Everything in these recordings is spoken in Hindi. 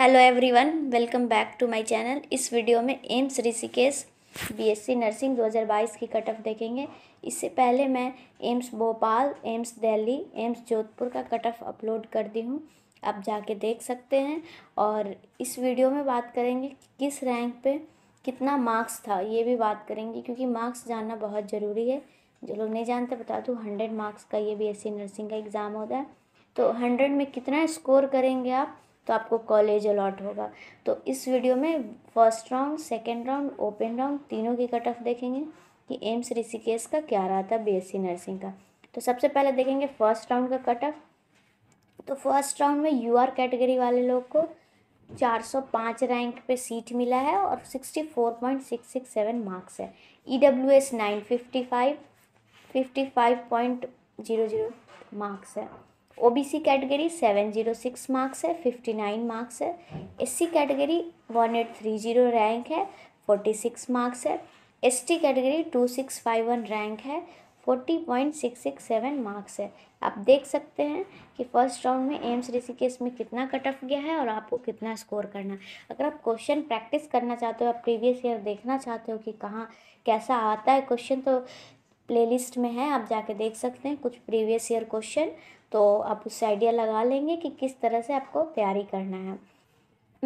hello everyone welcome back to my channel इस वीडियो में एम्स ऋषिकेश बीएससी नर्सिंग 2022 की कट ऑफ देखेंगे इससे पहले मैं AIIMS Bhopal AIIMS Delhi AIIMS Jodhpur का कट ऑफ अपलोड कर दी हूँ आप जाके देख सकते हैं और इस वीडियो में बात करेंगे कि किस रैंक पे कितना मार्क्स था ये भी बात करेंगे क्योंकि मार्क्स जानना बहुत ज़रूरी है जो लोग नहीं जानते बता दूँ हंड्रेड मार्क्स का ये बी नर्सिंग का एग्ज़ाम होता है तो हंड्रेड में कितना स्कोर करेंगे आप तो आपको कॉलेज अलॉट होगा तो इस वीडियो में first round second round open round तीनों की कट ऑफ देखेंगे कि एम्स ऋषिकेश का क्या रहा था बी नर्सिंग का तो सबसे पहले देखेंगे फर्स्ट राउंड का कट ऑफ तो फर्स्ट राउंड में यू कैटेगरी वाले लोग को चार सौ पाँच रैंक पे सीट मिला है और sixty four point six six seven marks है E W S nine fifty five fifty five point zero zero marks है OBC category seven zero six marks है फिफ्टी नाइन मार्क्स है SC category one eight three zero rank है फोर्टी सिक्स मार्क्स है ST category two six five one rank है forty point six six seven marks है आप देख सकते हैं कि फर्स्ट राउंड में एम्स के में कितना कट ऑफ गया है और आपको कितना स्कोर करना है अगर आप क्वेश्चन प्रैक्टिस करना चाहते हो आप प्रीवियस ईयर देखना चाहते हो कि कहाँ कैसा आता है क्वेश्चन तो प्लेलिस्ट में है आप जाके देख सकते हैं कुछ प्रीवियस ईयर क्वेश्चन तो आप उससे आइडिया लगा लेंगे कि किस तरह से आपको तैयारी करना है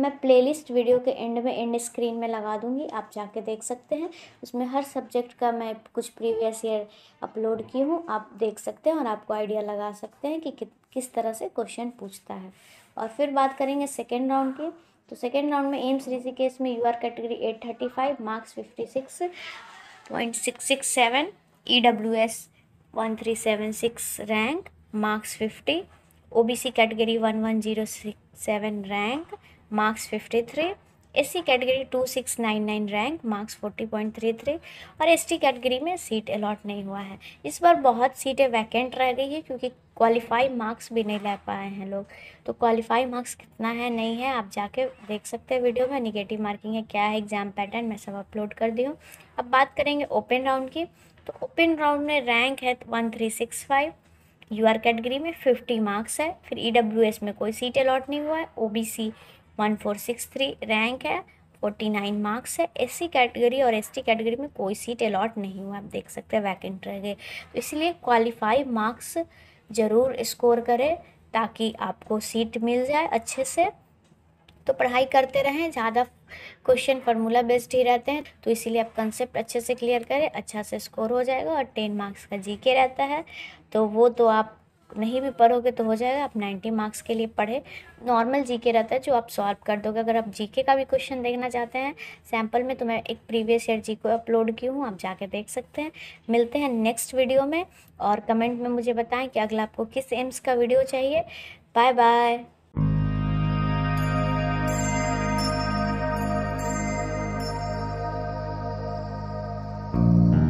मैं प्लेलिस्ट वीडियो के एंड में एंड स्क्रीन में लगा दूंगी आप जाके देख सकते हैं उसमें हर सब्जेक्ट का मैं कुछ प्रीवियस ईयर अपलोड की हूँ आप देख सकते हैं और आपको आइडिया लगा सकते हैं कि, किस तरह से क्वेश्चन पूछता है और फिर बात करेंगे सेकेंड राउंड की तो सेकेंड राउंड में एम्स केस में U R category eight thirty five marks fifty six point six six seven E W S one three seven six rank marks fifty O B C category one one zero seven rank marks fifty three SC category two six nine nine rank marks forty point three three और एसटी कैटेगरी में सीट अलॉट नहीं हुआ है इस बार बहुत सीटें वैकेंट रह गई है क्योंकि क्वालिफाई मार्क्स भी नहीं ले पाए हैं लोग तो क्वालिफाई मार्क्स कितना है नहीं है आप जाके देख सकते हैं वीडियो में निगेटिव मार्किंग है क्या है एग्ज़ाम पैटर्न मैं सब अपलोड कर दी हूँ अब बात करेंगे ओपन राउंड की तो ओपन राउंड में रैंक है one three six five U R category में फिफ्टी मार्क्स है फिर ई डब्ल्यू एस में कोई सीट अलॉट नहीं हुआ है O B C one four six three rank है फोर्टी नाइन मार्क्स है एस कैटेगरी और एस कैटेगरी में कोई सीट अलॉट नहीं हुआ आप देख सकते हैं वैकेंट रह गए तो इसलिए क्वालिफाई मार्क्स ज़रूर स्कोर करें ताकि आपको सीट मिल जाए अच्छे से तो पढ़ाई करते रहें ज़्यादा क्वेश्चन फार्मूला बेस्ड ही रहते हैं तो इसीलिए आप कंसेप्ट अच्छे से क्लियर करें अच्छा से स्कोर हो जाएगा और टेन मार्क्स का जीके रहता है तो वो तो आप नहीं भी पढ़ोगे तो हो जाएगा आप नाइन्टी मार्क्स के लिए पढ़े नॉर्मल जीके रहता है जो आप सॉल्व कर दोगे अगर आप जीके का भी क्वेश्चन देखना चाहते हैं सैम्पल में तो मैं एक प्रीवियस ईयर जी को अपलोड की हूँ आप जाके देख सकते हैं मिलते हैं नेक्स्ट वीडियो में और कमेंट में मुझे बताएं कि अगला आपको किस एम्स का वीडियो चाहिए बाय बाय thank you